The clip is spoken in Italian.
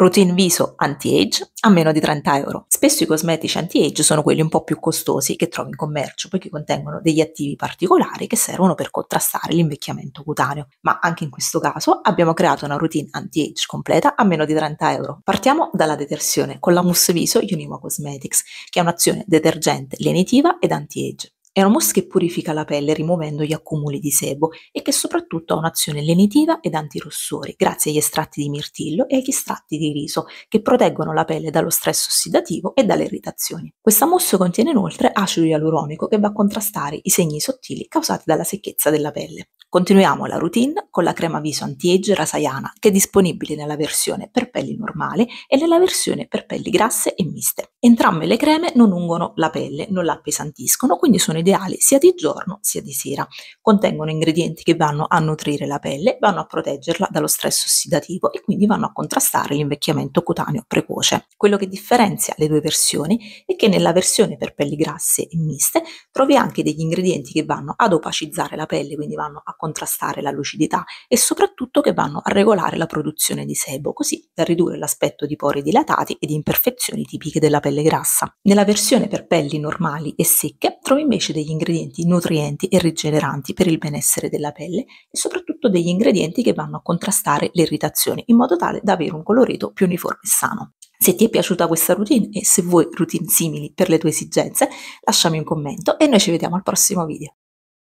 Routine viso anti-age a meno di 30 euro. Spesso i cosmetici anti-age sono quelli un po' più costosi che trovi in commercio perché contengono degli attivi particolari che servono per contrastare l'invecchiamento cutaneo. Ma anche in questo caso abbiamo creato una routine anti-age completa a meno di 30 euro. Partiamo dalla detersione con la Mousse Viso Unima Cosmetics che è un'azione detergente, lenitiva ed anti-age. È una mossa che purifica la pelle rimuovendo gli accumuli di sebo e che soprattutto ha un'azione lenitiva ed antirossore grazie agli estratti di mirtillo e agli estratti di riso che proteggono la pelle dallo stress ossidativo e dalle irritazioni. Questa mossa contiene inoltre acido ialuronico che va a contrastare i segni sottili causati dalla secchezza della pelle. Continuiamo la routine con la crema viso anti-age Rasayana che è disponibile nella versione per pelli normali e nella versione per pelli grasse e miste. Entrambe le creme non ungono la pelle, non la appesantiscono, quindi sono ideali sia di giorno sia di sera. Contengono ingredienti che vanno a nutrire la pelle, vanno a proteggerla dallo stress ossidativo e quindi vanno a contrastare l'invecchiamento cutaneo precoce. Quello che differenzia le due versioni è che nella versione per pelli grasse e miste trovi anche degli ingredienti che vanno ad opacizzare la pelle, quindi vanno a contrastare la lucidità e soprattutto che vanno a regolare la produzione di sebo, così da ridurre l'aspetto di pori dilatati e di imperfezioni tipiche della pelle grassa. Nella versione per pelli normali e secche trovi invece degli ingredienti nutrienti e rigeneranti per il benessere della pelle e soprattutto degli ingredienti che vanno a contrastare l'irritazione in modo tale da avere un colorito più uniforme e sano. Se ti è piaciuta questa routine e se vuoi routine simili per le tue esigenze, lasciami un commento e noi ci vediamo al prossimo video.